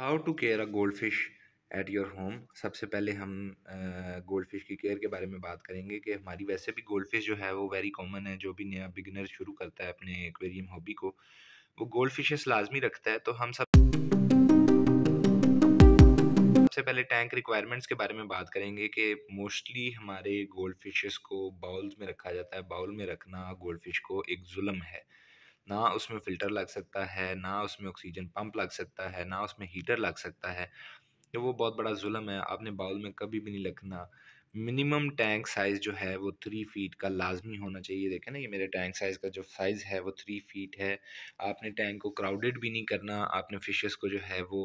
how to care a goldfish at your home सबसे पहले हम गोल्ड फिश की केयर के बारे में बात करेंगे कि हमारी वैसे भी गोल्ड फिश जो है वो वेरी कॉमन है जो भी नया बिगिनर शुरू करता है अपने एक्वेरियम हॉबी को वो गोल्ड फिशेस लाजमी रखता है तो हम सब सबसे पहले टैंक रिक्वायरमेंट्स के बारे में बात करेंगे कि मोस्टली हमारे गोल्ड फिशेस को बाउल्स में रखा जाता है बाउल में रखना गोल्ड फिश को एक जुल्म है ना उसमें फ़िल्टर लग सकता है ना उसमें ऑक्सीजन पंप लग सकता है ना उसमें हीटर लग सकता है तो वो बहुत बड़ा जुल्म है आपने बाउल में कभी भी नहीं लगना मिनिमम टैंक साइज़ जो है वो थ्री फीट का लाजमी होना चाहिए देखें ना ये मेरे टैंक साइज़ का जो साइज़ है वो थ्री फीट है आपने टैंक को क्राउडेड भी नहीं करना आपने फ़िशेस को जो है वो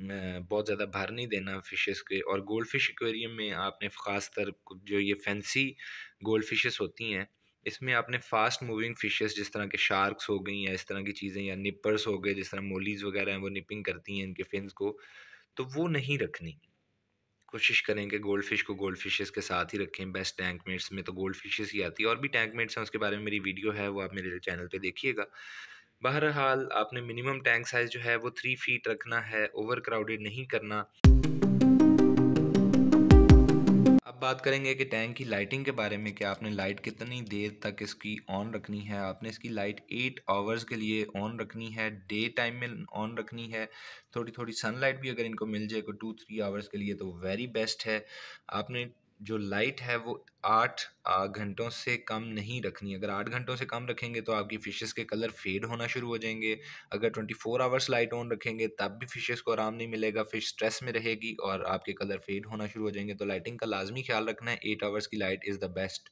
बहुत ज़्यादा भार नहीं देना फ़िशेस के और गोल्ड फिश एक्वेरियम में आपने ख़ास तर जो ये फैंसी गोल्ड फिशेस होती हैं इसमें आपने फास्ट मूविंग फिशेस जिस तरह के शार्क्स हो गई या इस तरह की चीज़ें या निपर्स हो गए जिस तरह मोलीज वगैरह हैं वो निपिंग करती हैं इनके फिन्स को तो वो नहीं रखनी कोशिश करें कि गोल्ड फिश को गोल्ड फिशेस के साथ ही रखें बेस्ट टैंक मेट्स में तो गोल्ड फिशेस ही आती है और भी टैंक मेट्स हैं उसके बारे में मेरी वीडियो है वो आप मेरे चैनल पे देखिएगा बहरहाल आपने मिनिमम टैंक साइज़ जो है वो थ्री फीट रखना है ओवर क्राउडेड नहीं करना बात करेंगे कि टैंक की लाइटिंग के बारे में कि आपने लाइट कितनी देर तक इसकी ऑन रखनी है आपने इसकी लाइट एट आवर्स के लिए ऑन रखनी है डे टाइम में ऑन रखनी है थोड़ी थोड़ी सनलाइट भी अगर इनको मिल जाए कोई टू थ्री आवर्स के लिए तो वेरी बेस्ट है आपने जो लाइट है वो आठ घंटों से कम नहीं रखनी अगर आठ घंटों से कम रखेंगे तो आपकी फ़िशेस के कलर फेड होना शुरू हो जाएंगे अगर twenty four hours light on रखेंगे तब भी फ़िशेस को आराम नहीं मिलेगा फ़िश स्ट्रेस में रहेगी और आपके कलर फेड होना शुरू हो जाएंगे तो लाइटिंग का लाजमी ख्याल रखना है एट आवर्स की light is the best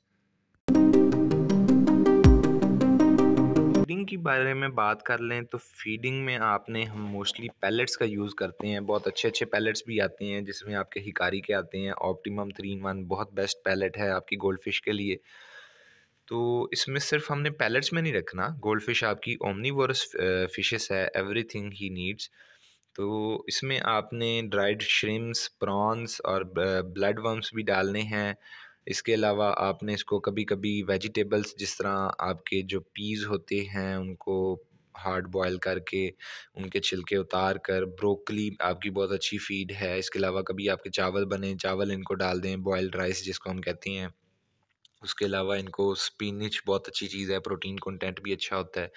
feeding के बारे में बात कर लें तो फीडिंग में आपने हम मोस्टली पैलेट्स का यूज़ करते हैं बहुत अच्छे अच्छे पैलेट्स भी आते हैं जिसमें आपके हिकारी के आते हैं ऑप्टिमम थ्री वन बहुत बेस्ट पैलेट है आपकी गोल्ड फिश के लिए तो इसमें सिर्फ हमने पैलेट्स में नहीं रखना गोल्ड फिश आपकी ओमनीवर्स फिशेस है थिंग ही नीड्स तो इसमें आपने ड्राइड श्रिम्स प्रॉन्स और ब्लड वर्म्स भी डालने हैं इसके अलावा आपने इसको कभी कभी वेजिटेबल्स जिस तरह आपके जो पीज़ होते हैं उनको हार्ड बॉयल करके उनके छिलके उतार कर ब्रोकली आपकी बहुत अच्छी फीड है इसके अलावा कभी आपके चावल बने चावल इनको डाल दें बॉयल्ड राइस जिसको हम कहते हैं उसके अलावा इनको स्पिनिच बहुत अच्छी चीज़ है प्रोटीन कंटेंट भी अच्छा होता है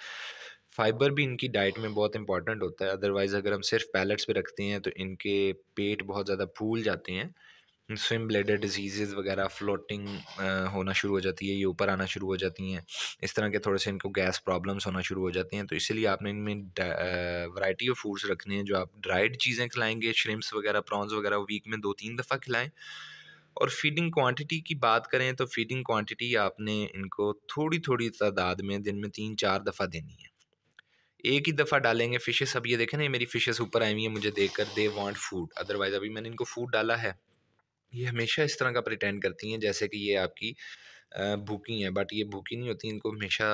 फाइबर भी इनकी डाइट में बहुत इंपॉर्टेंट होता है अदरवाइज़ अगर हम सिर्फ पैलेट्स पे रखते हैं तो इनके पेट बहुत ज़्यादा फूल जाते हैं स्विम ब्लेडर डिजीज़ वगैरह फ्लोटिंग होना शुरू हो जाती है ये ऊपर आना शुरू हो जाती हैं इस तरह के थोड़े से इनको गैस प्रॉब्लम्स होना शुरू हो जाती हैं तो इसीलिए आपने इनमें वैरायटी ऑफ फूड्स रखने हैं जो आप ड्राइड चीज़ें खिलाएंगे श्रिम्स वगैरह प्रॉन्स वगैरह वीक में दो तीन दफ़ा खिलाएँ और फीडिंग क्वांटिटी की बात करें तो फीडिंग क्वांटिटी आपने इनको थोड़ी थोड़ी तादाद में दिन में तीन चार दफ़ा देनी है एक ही दफ़ा डालेंगे फ़िशेस अब ये देखें ना मेरी फ़िशेस ऊपर आई हुई हैं मुझे देख कर दे वांट फूड अदरवाइज़ अभी मैंने इनको फूड डाला है ये हमेशा इस तरह का प्रिटेंड करती हैं जैसे कि ये आपकी भूखी हैं बट ये भूखी नहीं होती इनको हमेशा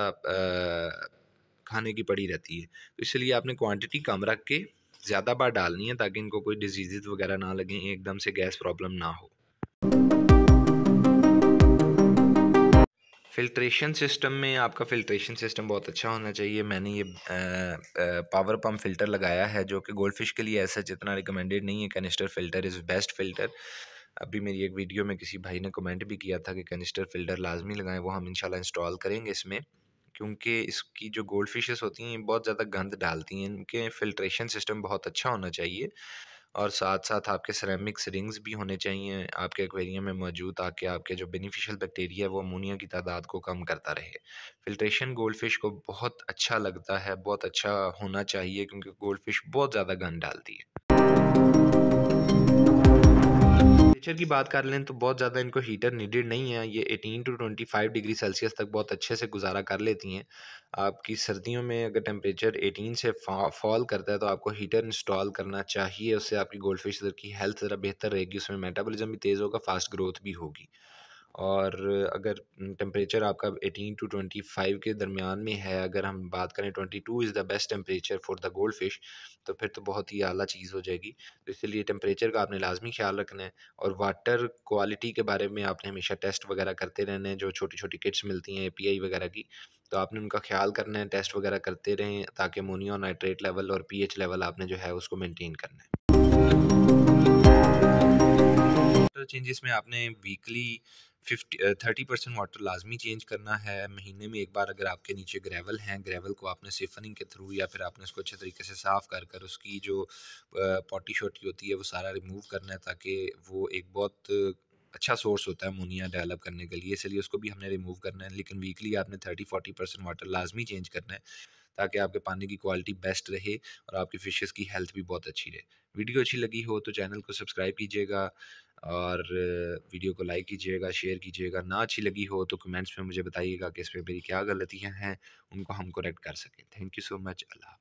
खाने की पड़ी रहती है तो इसलिए आपने क्वांटिटी कम रख के ज़्यादा बार डालनी है ताकि इनको कोई डिजीज़ वगैरह ना लगें एकदम से गैस प्रॉब्लम ना हो फिल्ट्रेशन सिस्टम में आपका फिल्ट्रेशन सिस्टम बहुत अच्छा होना चाहिए मैंने ये पावर पम्प फ़िल्टर लगाया है जो कि गोल्ड फिश के लिए ऐसा जितना रिकमेंडेड नहीं है canister filter is best filter अभी मेरी एक वीडियो में किसी भाई ने कमेंट भी किया था कि कैनिस्टर फ़िल्टर लाजमी लगाएं वो हम इंशाल्लाह इंस्टॉल करेंगे इसमें क्योंकि इसकी जो गोल्ड फिशेस होती हैं बहुत ज़्यादा गंद डालती हैं इनके फ़िल्ट्रेशन सिस्टम बहुत अच्छा होना चाहिए और साथ साथ आपके सरेमिक्स रिंग्स भी होने चाहिए आपके एक्वेरियम में मौजूद आके आपके जो बेनिफिशियल बैक्टीरिया है वो अमोनिया की तादाद को कम करता रहे फिल्ट्रेशन गोल्ड फिश को बहुत अच्छा लगता है बहुत अच्छा होना चाहिए क्योंकि गोल्ड फिश बहुत ज़्यादा गंद डालती है टेम्परेचर की बात कर लें तो बहुत ज़्यादा इनको हीटर नीडेड नहीं है ये 18 टू 25 डिग्री सेल्सियस तक बहुत अच्छे से गुजारा कर लेती हैं आपकी सर्दियों में अगर टेम्परेचर 18 से फॉल करता है तो आपको हीटर इंस्टॉल करना चाहिए उससे आपकी गोल्ड फिश की हेल्थ ज़रा बेहतर रहेगी उसमें मेटाबॉलिज्म भी तेज़ होगा फास्ट ग्रोथ भी होगी और अगर टेम्परेचर आपका 18 टू 25 के दरमियान में है अगर हम बात करें 22 is the best temperature for the goldfish तो फिर तो बहुत ही अला चीज़ हो जाएगी तो इसलिए टेम्परेचर का आपने लाजमी ख्याल रखना है और वाटर क्वालिटी के बारे में आपने हमेशा टेस्ट वगैरह करते रहना है जो छोटी छोटी किट्स मिलती हैं ए वगैरह की तो आपने उनका ख्याल करना है टेस्ट वगैरह करते रहें ताकि अमोनिया नाइट्रेट लेवल और एच लेवल आपने जो है उसको मेनटेन करना है चेंजेस तो में आपने weekly fifty thirty percent water लाजमी चेंज करना है महीने में एक बार अगर आपके नीचे ग्रेवल हैं ग्रेवल को आपने सिफनिंग के थ्रू या फिर आपने उसको अच्छे तरीके से साफ़ कर कर उसकी जो पॉटी शोटी होती है वो सारा रिमूव करना है ताकि वो एक बहुत अच्छा सोर्स होता है अमोनिया डेवलप करने के लिए इसलिए उसको भी हमने रिमूव करना है लेकिन वीकली आपने थर्टी फोर्टी परसेंट वाटर लाजमी चेंज करना है ताकि आपके पानी की क्वालिटी बेस्ट रहे और आपकी फ़िशेज़ की हेल्थ भी बहुत अच्छी रहे वीडियो अच्छी लगी हो तो चैनल को सब्सक्राइब कीजिएगा और वीडियो को लाइक कीजिएगा शेयर कीजिएगा ना अच्छी लगी हो तो कमेंट्स में मुझे बताइएगा कि इस पर मेरी क्या गलतियाँ हैं उनको हम करेक्ट कर सकें thank you so much Allah